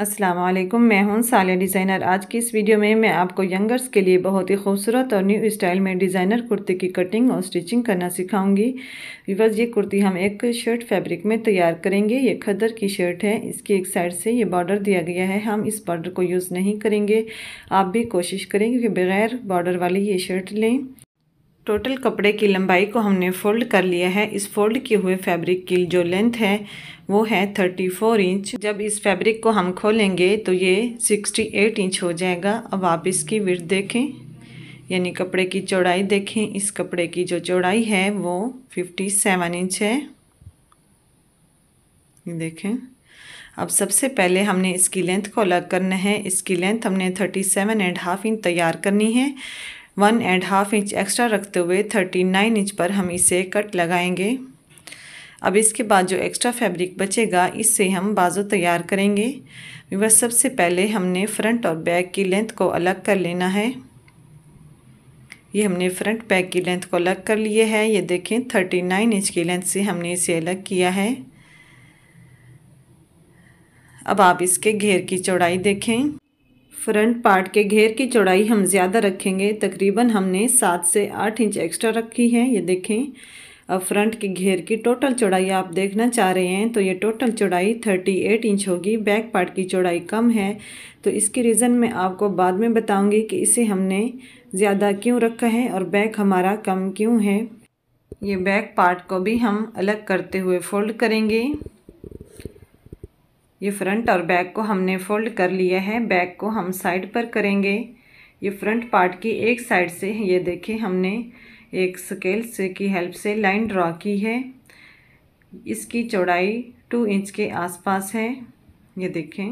असलम मैं हूं सालिया डिज़ाइनर आज की इस वीडियो में मैं आपको यंगर्स के लिए बहुत ही खूबसूरत और न्यू स्टाइल में डिज़ाइनर कुर्ती की कटिंग और स्टिचिंग करना सिखाऊंगी विवर्स ये कुर्ती हम एक शर्ट फैब्रिक में तैयार करेंगे ये खदर की शर्ट है इसकी एक साइड से ये बॉर्डर दिया गया है हम इस बॉर्डर को यूज़ नहीं करेंगे आप भी कोशिश करें कि बगैर बॉर्डर वाली ये शर्ट लें टोटल कपड़े की लंबाई को हमने फोल्ड कर लिया है इस फोल्ड किए हुए फैब्रिक की जो लेंथ है वो है 34 इंच जब इस फैब्रिक को हम खोलेंगे तो ये 68 इंच हो जाएगा अब आप इसकी विर्थ देखें यानी कपड़े की चौड़ाई देखें इस कपड़े की जो चौड़ाई है वो 57 इंच है देखें अब सबसे पहले हमने इसकी लेंथ को अलग करना है इसकी लेंथ हमने thirty seven and half inch तैयार करनी है one and half inch extra रखते हुए थर्टी नाइन इंच पर हम इसे कट लगाएंगे अब इसके बाद जो एक्स्ट्रा फैब्रिक बचेगा इससे हम बाजू तैयार करेंगे बस सबसे पहले हमने फ्रंट और बैक की लेंथ को अलग कर लेना है ये हमने फ्रंट बैक की लेंथ को अलग कर लिए है ये देखें थर्टी नाइन इंच की लेंथ से हमने इसे अलग किया है अब आप इसके घेर की चौड़ाई देखें फ्रंट पार्ट के घेर की चौड़ाई हम ज़्यादा रखेंगे तकरीबन हमने सात से आठ इंच एक्स्ट्रा रखी है ये देखें अब फ्रंट के घेर की टोटल चौड़ाई आप देखना चाह रहे हैं तो ये टोटल चौड़ाई 38 इंच होगी बैक पार्ट की चौड़ाई कम है तो इसकी रीज़न मैं आपको बाद में बताऊंगी कि इसे हमने ज़्यादा क्यों रखा है और बैक हमारा कम क्यों है ये बैक पार्ट को भी हम अलग करते हुए फोल्ड करेंगे ये फ्रंट और बैक को हमने फोल्ड कर लिया है बैक को हम साइड पर करेंगे ये फ्रंट पार्ट की एक साइड से ये देखिए हमने एक स्केल से की हेल्प से लाइन ड्रॉ की है इसकी चौड़ाई टू इंच के आसपास है ये देखें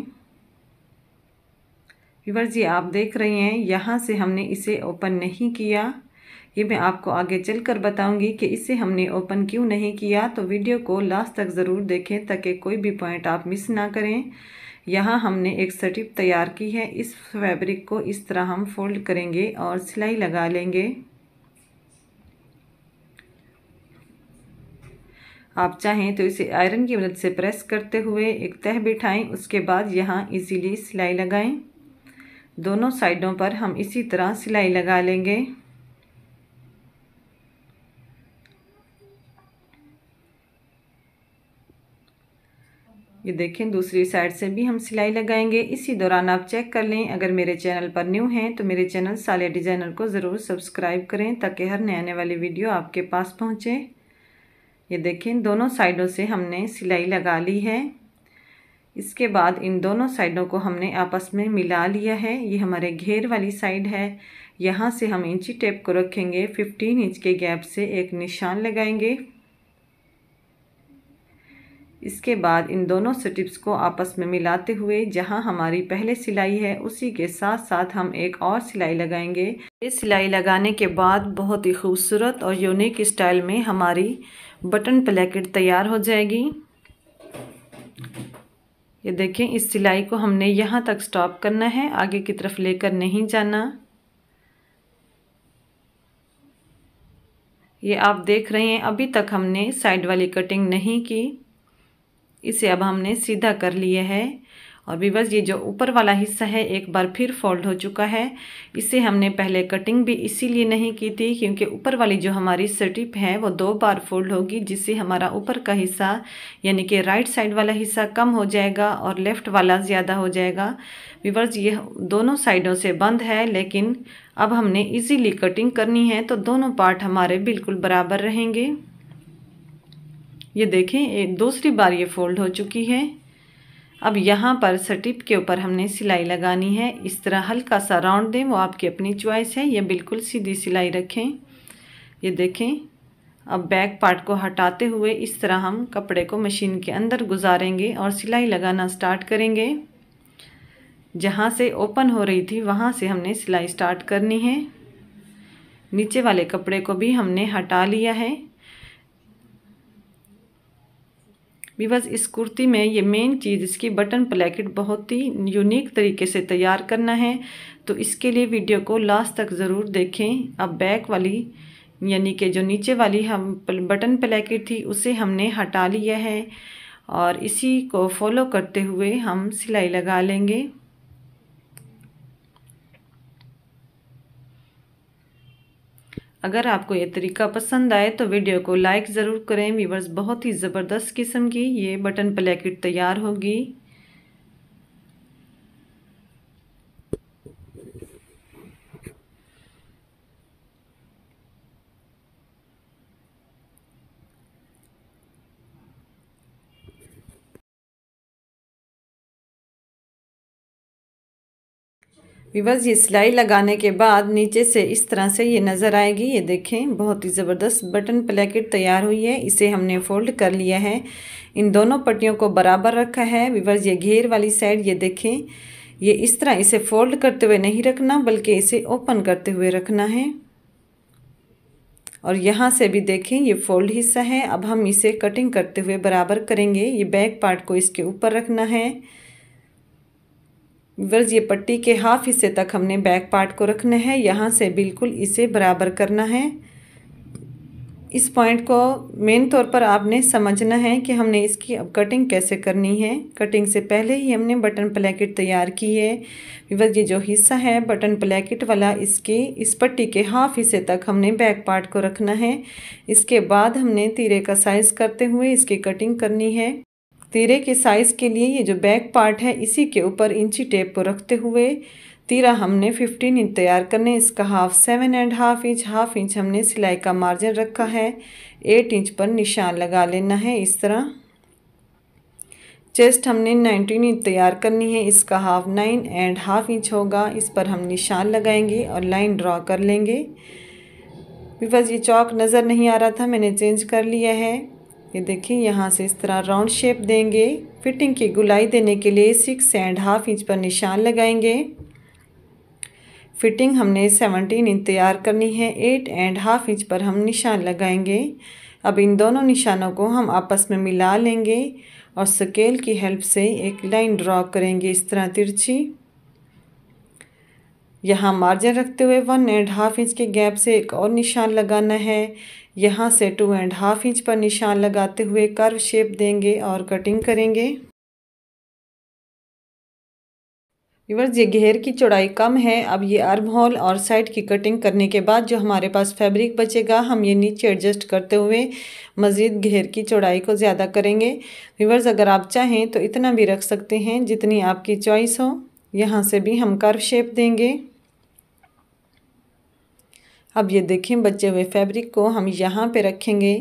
व्यूवर जी आप देख रहे हैं यहाँ से हमने इसे ओपन नहीं किया ये मैं आपको आगे चल कर बताऊँगी कि इसे हमने ओपन क्यों नहीं किया तो वीडियो को लास्ट तक ज़रूर देखें ताकि कोई भी पॉइंट आप मिस ना करें यहाँ हमने एक सटिप तैयार की है इस फैब्रिक को इस तरह हम फोल्ड करेंगे और सिलाई लगा लेंगे आप चाहें तो इसे आयरन की मदद से प्रेस करते हुए एक तह बिठाएं उसके बाद यहाँ इजीली सिलाई लगाएं दोनों साइडों पर हम इसी तरह सिलाई लगा लेंगे ये देखें दूसरी साइड से भी हम सिलाई लगाएंगे इसी दौरान आप चेक कर लें अगर मेरे चैनल पर न्यू हैं तो मेरे चैनल साले डिज़ाइनर को ज़रूर सब्सक्राइब करें ताकि हर नए आने वाली वीडियो आपके पास पहुँचे ये देखें दोनों साइडों से हमने सिलाई लगा ली है इसके बाद इन दोनों साइडों को हमने आपस में मिला लिया है ये हमारे घेर वाली साइड है यहाँ से हम इंची टेप को रखेंगे 15 इंच के गैप से एक निशान लगाएंगे इसके बाद इन दोनों स्ट्रिप्स को आपस में मिलाते हुए जहां हमारी पहले सिलाई है उसी के साथ साथ हम एक और सिलाई लगाएंगे ये सिलाई लगाने के बाद बहुत ही खूबसूरत और यूनिक स्टाइल में हमारी बटन प्लेकेट तैयार हो जाएगी ये देखें इस सिलाई को हमने यहाँ तक स्टॉप करना है आगे की तरफ लेकर नहीं जाना ये आप देख रहे हैं अभी तक हमने साइड वाली कटिंग नहीं की इसे अब हमने सीधा कर लिए है और भी बस ये जो ऊपर वाला हिस्सा है एक बार फिर फोल्ड हो चुका है इसे हमने पहले कटिंग भी इसीलिए नहीं की थी क्योंकि ऊपर वाली जो हमारी स्ट्रिप है वो दो बार फोल्ड होगी जिससे हमारा ऊपर का हिस्सा यानी कि राइट साइड वाला हिस्सा कम हो जाएगा और लेफ़्ट वाला ज़्यादा हो जाएगा विवर्स ये दोनों साइडों से बंद है लेकिन अब हमने ईजीली कटिंग करनी है तो दोनों पार्ट हमारे बिल्कुल बराबर रहेंगे ये देखें एक दूसरी बार ये फोल्ड हो चुकी है अब यहाँ पर सटिप के ऊपर हमने सिलाई लगानी है इस तरह हल्का सा राउंड दें वो आपकी अपनी चॉइस है या बिल्कुल सीधी सिलाई रखें ये देखें अब बैक पार्ट को हटाते हुए इस तरह हम कपड़े को मशीन के अंदर गुजारेंगे और सिलाई लगाना स्टार्ट करेंगे जहाँ से ओपन हो रही थी वहाँ से हमने सिलाई स्टार्ट करनी है नीचे वाले कपड़े को भी हमने हटा लिया है बिकॉज इस कुर्ती में ये मेन चीज़ इसकी बटन प्लेकेट बहुत ही यूनिक तरीके से तैयार करना है तो इसके लिए वीडियो को लास्ट तक ज़रूर देखें अब बैक वाली यानी कि जो नीचे वाली हम बटन प्लेकेट थी उसे हमने हटा लिया है और इसी को फॉलो करते हुए हम सिलाई लगा लेंगे अगर आपको ये तरीका पसंद आए तो वीडियो को लाइक ज़रूर करें वीवर्स बहुत ही ज़बरदस्त किस्म की ये बटन प्लेकेट तैयार होगी विवर्स ये सिलाई लगाने के बाद नीचे से इस तरह से ये नज़र आएगी ये देखें बहुत ही ज़बरदस्त बटन प्लेकेट तैयार हुई है इसे हमने फोल्ड कर लिया है इन दोनों पट्टियों को बराबर रखा है विवर्स ये घेर वाली साइड ये देखें ये इस तरह इसे फोल्ड करते हुए नहीं रखना बल्कि इसे ओपन करते हुए रखना है और यहाँ से भी देखें ये फोल्ड हिस्सा है अब हम इसे कटिंग करते हुए बराबर करेंगे ये बैक पार्ट को इसके ऊपर रखना है वर्ज ये पट्टी के हाफ हिस्से तक हमने बैक पार्ट को रखना है यहाँ से बिल्कुल इसे बराबर करना है इस पॉइंट को मेन तौर पर आपने समझना है कि हमने इसकी अब कटिंग कैसे करनी है कटिंग से पहले ही हमने बटन प्लेकेट तैयार की है विवर ये जो हिस्सा है बटन प्लेकेट वाला इसके इस पट्टी के हाफ हिस्से तक हमने बैक पार्ट को रखना है इसके बाद हमने तीरे का साइज़ करते हुए इसकी कटिंग करनी है तीरे के साइज़ के लिए ये जो बैक पार्ट है इसी के ऊपर इंची टेप को रखते हुए तीरा हमने 15 इंच तैयार करने इसका half seven and half inch half inch हमने सिलाई का मार्जिन रखा है एट इंच पर निशान लगा लेना है इस तरह चेस्ट हमने 19 इंच तैयार करनी है इसका half nine and half inch होगा इस पर हम निशान लगाएंगे और लाइन ड्रॉ कर लेंगे बिकॉज ये चौक नज़र नहीं आ रहा था मैंने चेंज कर लिया है ये देखिए यहाँ से इस तरह राउंड शेप देंगे फिटिंग की गुलाई देने के लिए सिक्स एंड हाफ इंच पर निशान लगाएंगे फिटिंग हमने सेवनटीन इंच तैयार करनी है एट एंड हाफ इंच पर हम निशान लगाएंगे अब इन दोनों निशानों को हम आपस में मिला लेंगे और स्केल की हेल्प से एक लाइन ड्रॉ करेंगे इस तरह तिरछी यहाँ मार्जिन रखते हुए वन एंड हाफ इंच के गैप से एक और निशान लगाना है यहाँ से टू एंड हाफ इंच पर निशान लगाते हुए कर्व शेप देंगे और कटिंग करेंगे यूवर्स ये घेर की चौड़ाई कम है अब ये अर्म होल और साइड की कटिंग करने के बाद जो हमारे पास फैब्रिक बचेगा हम ये नीचे एडजस्ट करते हुए मज़ीद घेर की चौड़ाई को ज़्यादा करेंगे व्यूवर्स अगर आप चाहें तो इतना भी रख सकते हैं जितनी आपकी चॉइस हो यहाँ से भी हम कर्व शेप देंगे अब ये देखें बचे हुए फैब्रिक को हम यहाँ पे रखेंगे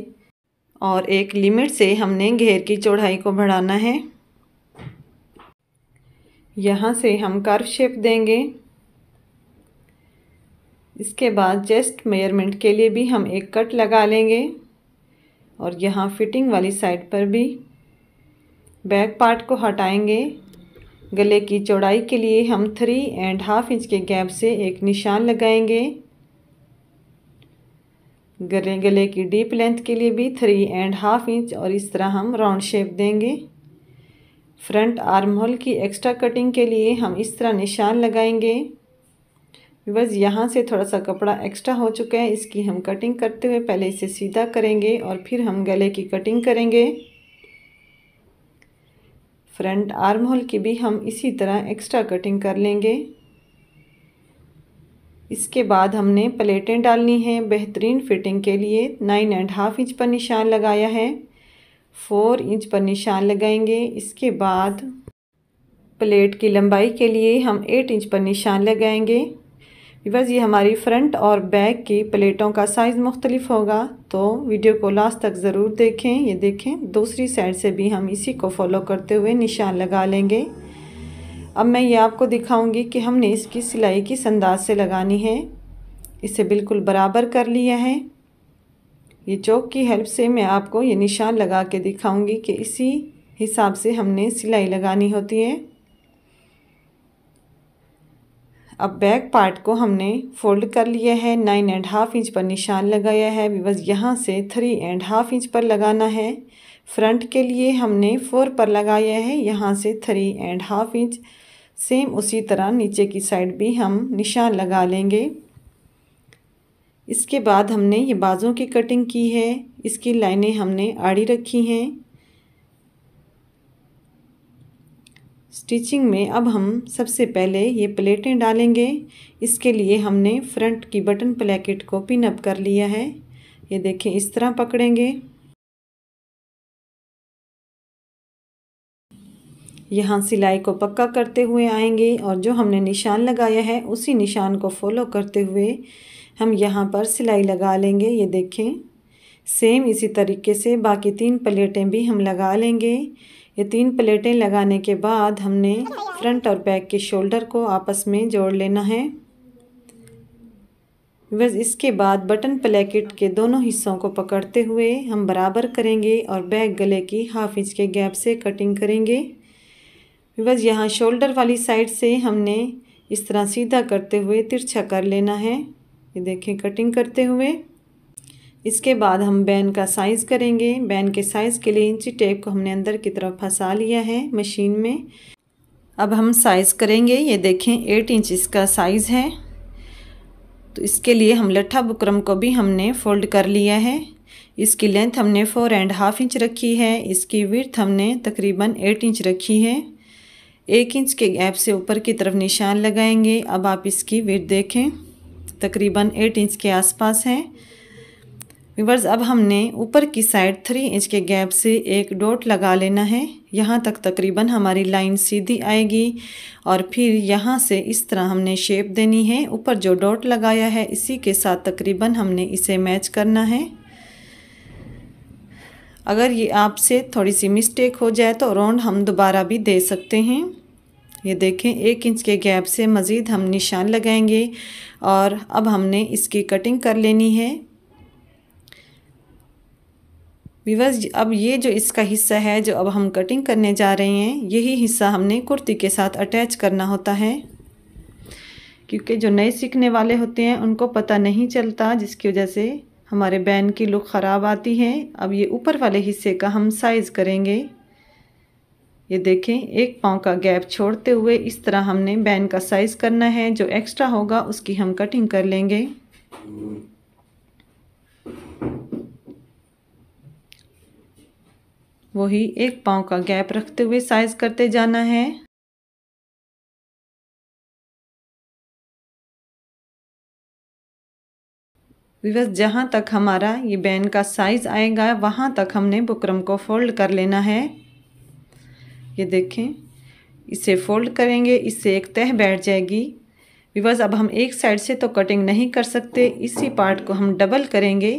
और एक लिमिट से हमने घेर की चौड़ाई को बढ़ाना है यहाँ से हम कर्व शेप देंगे इसके बाद चेस्ट मेयरमेंट के लिए भी हम एक कट लगा लेंगे और यहाँ फिटिंग वाली साइड पर भी बैक पार्ट को हटाएंगे गले की चौड़ाई के लिए हम थ्री एंड हाफ इंच के गैप से एक निशान लगाएंगे गले गले की डीप लेंथ के लिए भी थ्री एंड हाफ इंच और इस तरह हम राउंड शेप देंगे फ्रंट आर्म होल की एक्स्ट्रा कटिंग के लिए हम इस तरह निशान लगाएंगे बस यहाँ से थोड़ा सा कपड़ा एक्स्ट्रा हो चुका है इसकी हम कटिंग करते हुए पहले इसे सीधा करेंगे और फिर हम गले की कटिंग करेंगे फ्रंट आर्म होल की भी हम इसी तरह एक्स्ट्रा कटिंग कर लेंगे इसके बाद हमने प्लेटें डालनी हैं बेहतरीन फिटिंग के लिए नाइन एंड हाफ इंच पर निशान लगाया है फोर इंच पर निशान लगाएंगे इसके बाद प्लेट की लंबाई के लिए हम एट इंच पर निशान लगाएंगे बिकॉज़ ये हमारी फ्रंट और बैक की प्लेटों का साइज़ मुख्तलिफ होगा तो वीडियो को लास्ट तक ज़रूर देखें ये देखें दूसरी साइड से भी हम इसी को फॉलो करते हुए निशान लगा लेंगे अब मैं ये आपको दिखाऊंगी कि हमने इसकी सिलाई किस अंदाज से लगानी है इसे बिल्कुल बराबर कर लिया है ये चौक की हेल्प से मैं आपको ये निशान लगा के दिखाऊंगी कि इसी हिसाब से हमने सिलाई लगानी होती है अब बैक पार्ट को हमने फोल्ड कर लिया है नाइन एंड हाफ इंच पर निशान लगाया है बिकॉज यहाँ से थ्री एंड हाफ इंच पर लगाना है फ्रंट के लिए हमने फोर पर लगाया है यहाँ से three and half inch same उसी तरह नीचे की साइड भी हम निशान लगा लेंगे इसके बाद हमने ये बाजों की कटिंग की है इसकी लाइनें हमने आड़ी रखी हैं स्टिचिंग में अब हम सबसे पहले ये प्लेटें डालेंगे इसके लिए हमने फ्रंट की बटन प्लेकेट को पिनअप कर लिया है ये देखें इस तरह पकड़ेंगे यहाँ सिलाई को पक्का करते हुए आएंगे और जो हमने निशान लगाया है उसी निशान को फॉलो करते हुए हम यहाँ पर सिलाई लगा लेंगे ये देखें सेम इसी तरीके से बाकी तीन प्लेटें भी हम लगा लेंगे ये तीन प्लेटें लगाने के बाद हमने फ्रंट और बैक के शोल्डर को आपस में जोड़ लेना है बस इसके बाद बटन प्लेकेट के दोनों हिस्सों को पकड़ते हुए हम बराबर करेंगे और बैक गले की हाफ इंच के गैप से कटिंग करेंगे बस यहाँ शोल्डर वाली साइड से हमने इस तरह सीधा करते हुए तिरछा कर लेना है ये देखें कटिंग करते हुए इसके बाद हम बैन का साइज़ करेंगे बैन के साइज़ के लिए इंची टेप को हमने अंदर की तरफ फंसा लिया है मशीन में अब हम साइज़ करेंगे ये देखें एट इंच इसका साइज़ है तो इसके लिए हम लट्ठा बुकरम को भी हमने फोल्ड कर लिया है इसकी लेंथ हमने फोर एंड हाफ इंच रखी है इसकी विर्थ हमने तकरीबन एट इंच रखी है एक इंच के गैप से ऊपर की तरफ निशान लगाएंगे अब आप इसकी वेट देखें तकरीबन एट इंच के आसपास है विवर्स अब हमने ऊपर की साइड थ्री इंच के गैप से एक डॉट लगा लेना है यहाँ तक तकरीबन हमारी लाइन सीधी आएगी और फिर यहाँ से इस तरह हमने शेप देनी है ऊपर जो डॉट लगाया है इसी के साथ तकरीबन हमने इसे मैच करना है अगर ये आपसे थोड़ी सी मिस्टेक हो जाए तो राउंड हम दोबारा भी दे सकते हैं ये देखें एक इंच के गैप से मज़ीद हम निशान लगाएंगे और अब हमने इसकी कटिंग कर लेनी है विवस अब ये जो इसका हिस्सा है जो अब हम कटिंग करने जा रहे हैं यही हिस्सा हमने कुर्ती के साथ अटैच करना होता है क्योंकि जो नए सीखने वाले होते हैं उनको पता नहीं चलता जिसकी वजह से हमारे बैन की लुक ख़राब आती है अब ये ऊपर वाले हिस्से का हम साइज़ करेंगे ये देखें एक पाँव का गैप छोड़ते हुए इस तरह हमने बैन का साइज़ करना है जो एक्स्ट्रा होगा उसकी हम कटिंग कर लेंगे वही एक पाँव का गैप रखते हुए साइज़ करते जाना है विवस जहाँ तक हमारा ये बैन का साइज़ आएगा वहाँ तक हमने बुकरम को फोल्ड कर लेना है ये देखें इसे फोल्ड करेंगे इससे एक तह बैठ जाएगी विवस अब हम एक साइड से तो कटिंग नहीं कर सकते इसी पार्ट को हम डबल करेंगे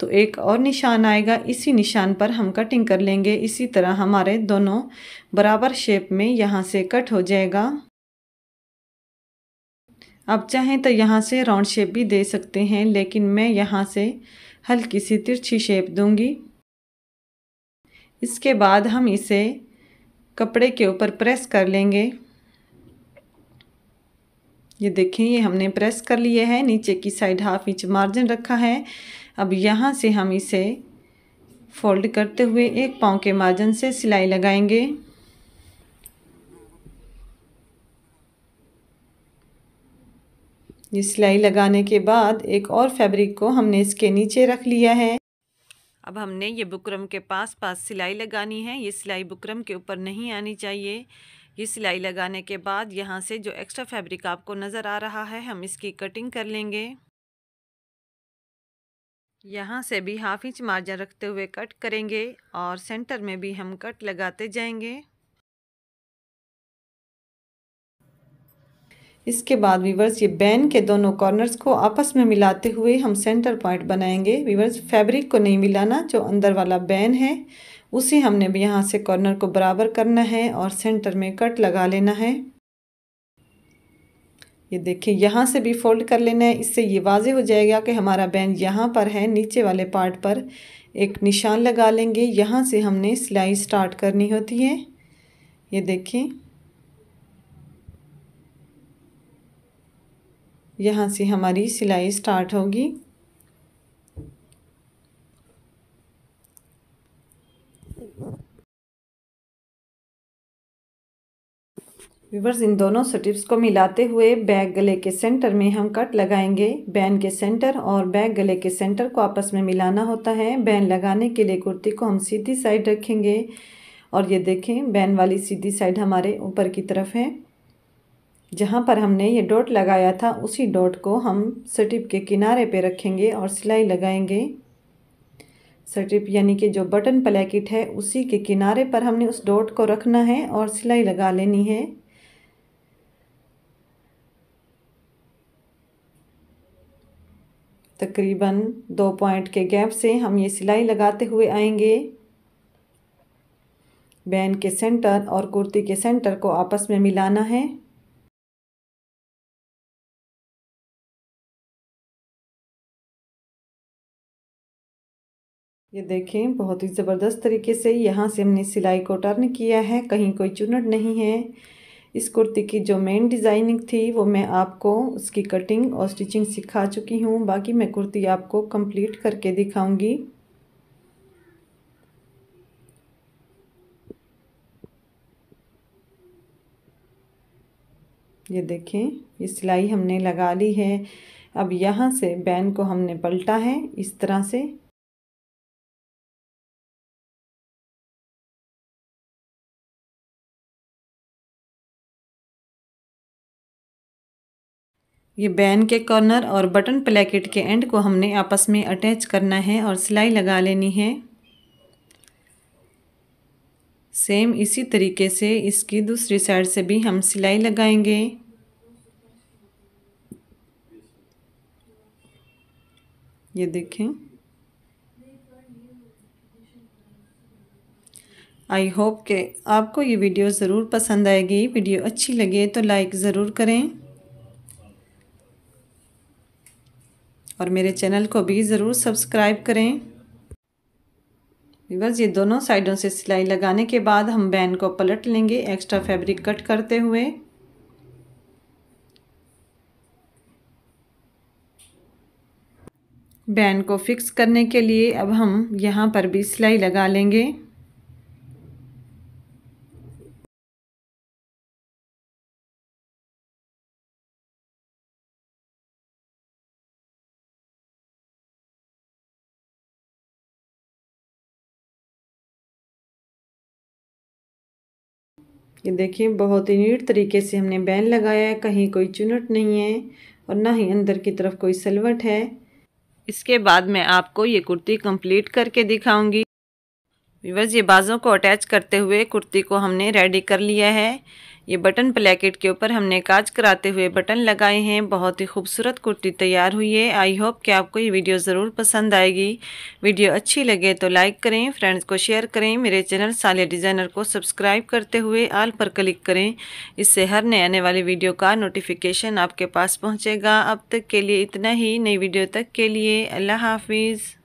तो एक और निशान आएगा इसी निशान पर हम कटिंग कर लेंगे इसी तरह हमारे दोनों बराबर शेप में यहाँ से कट हो जाएगा आप चाहें तो यहाँ से राउंड शेप भी दे सकते हैं लेकिन मैं यहाँ से हल्की सी तिरछी शेप दूंगी इसके बाद हम इसे कपड़े के ऊपर प्रेस कर लेंगे ये देखें ये हमने प्रेस कर लिए है नीचे की साइड हाफ इंच मार्जिन रखा है अब यहाँ से हम इसे फोल्ड करते हुए एक पाँव के मार्जिन से सिलाई लगाएंगे ये सिलाई लगाने के बाद एक और फैब्रिक को हमने इसके नीचे रख लिया है अब हमने ये बुकरम के पास पास सिलाई लगानी है ये सिलाई बुकरम के ऊपर नहीं आनी चाहिए ये सिलाई लगाने के बाद यहाँ से जो एक्स्ट्रा फैब्रिक आपको नज़र आ रहा है हम इसकी कटिंग कर लेंगे यहाँ से भी हाफ इंच मार्जिन रखते हुए कट करेंगे और सेंटर में भी हम कट लगाते जाएंगे इसके बाद वीवर्स ये बैन के दोनों कॉर्नर्स को आपस में मिलाते हुए हम सेंटर पॉइंट बनाएंगे वीवर्स फैब्रिक को नहीं मिलाना जो अंदर वाला बैन है उसे हमने यहाँ से कॉर्नर को बराबर करना है और सेंटर में कट लगा लेना है ये देखिए यहाँ से भी फोल्ड कर लेना है इससे ये वाजे हो जाएगा कि हमारा बैन यहाँ पर है नीचे वाले पार्ट पर एक निशान लगा लेंगे यहाँ से हमने सिलाई स्टार्ट करनी होती है ये देखिए यहाँ से हमारी सिलाई स्टार्ट होगी व्यूवर्स इन दोनों स्टिप्स को मिलाते हुए बैक गले के सेंटर में हम कट लगाएंगे बैन के सेंटर और बैक गले के सेंटर को आपस में मिलाना होता है बैन लगाने के लिए कुर्ती को हम सीधी साइड रखेंगे और ये देखें बैन वाली सीधी साइड हमारे ऊपर की तरफ है जहाँ पर हमने ये डॉट लगाया था उसी डॉट को हम सटिप के किनारे पे रखेंगे और सिलाई लगाएंगे सटिप यानी कि जो बटन प्लैकेट है उसी के किनारे पर हमने उस डॉट को रखना है और सिलाई लगा लेनी है तकरीबन दो पॉइंट के गैप से हम ये सिलाई लगाते हुए आएंगे बैन के सेंटर और कुर्ती के सेंटर को आपस में मिलाना है ये देखें बहुत ही ज़बरदस्त तरीके से यहाँ से हमने सिलाई को टर्न किया है कहीं कोई चुनट नहीं है इस कुर्ती की जो मेन डिज़ाइनिंग थी वो मैं आपको उसकी कटिंग और स्टिचिंग सिखा चुकी हूँ बाकी मैं कुर्ती आपको कंप्लीट करके दिखाऊंगी ये देखें ये सिलाई हमने लगा ली है अब यहाँ से बैन को हमने पलटा है इस तरह से ये बैन के कॉर्नर और बटन प्लेकेट के एंड को हमने आपस में अटैच करना है और सिलाई लगा लेनी है सेम इसी तरीके से इसकी दूसरी साइड से भी हम सिलाई लगाएंगे ये देखें आई होप के आपको ये वीडियो ज़रूर पसंद आएगी वीडियो अच्छी लगे तो लाइक ज़रूर करें और मेरे चैनल को भी ज़रूर सब्सक्राइब करें बस ये दोनों साइडों से सिलाई लगाने के बाद हम बैन को पलट लेंगे एक्स्ट्रा फैब्रिक कट करते हुए बैन को फिक्स करने के लिए अब हम यहाँ पर भी सिलाई लगा लेंगे ये देखिए बहुत ही नीट तरीके से हमने बैन लगाया है कहीं कोई चुनट नहीं है और ना ही अंदर की तरफ कोई सलवट है इसके बाद मैं आपको ये कुर्ती कंप्लीट करके दिखाऊंगी विवर्स ये बाज़ों को अटैच करते हुए कुर्ती को हमने रेडी कर लिया है ये बटन प्लेकेट के ऊपर हमने काज कराते हुए बटन लगाए हैं बहुत ही खूबसूरत कुर्ती तैयार हुई है आई होप कि आपको ये वीडियो ज़रूर पसंद आएगी वीडियो अच्छी लगे तो लाइक करें फ्रेंड्स को शेयर करें मेरे चैनल साले डिज़ाइनर को सब्सक्राइब करते हुए आल पर क्लिक करें इससे हर नए आने वाली वीडियो का नोटिफिकेशन आपके पास पहुँचेगा अब तक के लिए इतना ही नई वीडियो तक के लिए अल्लाह हाफिज़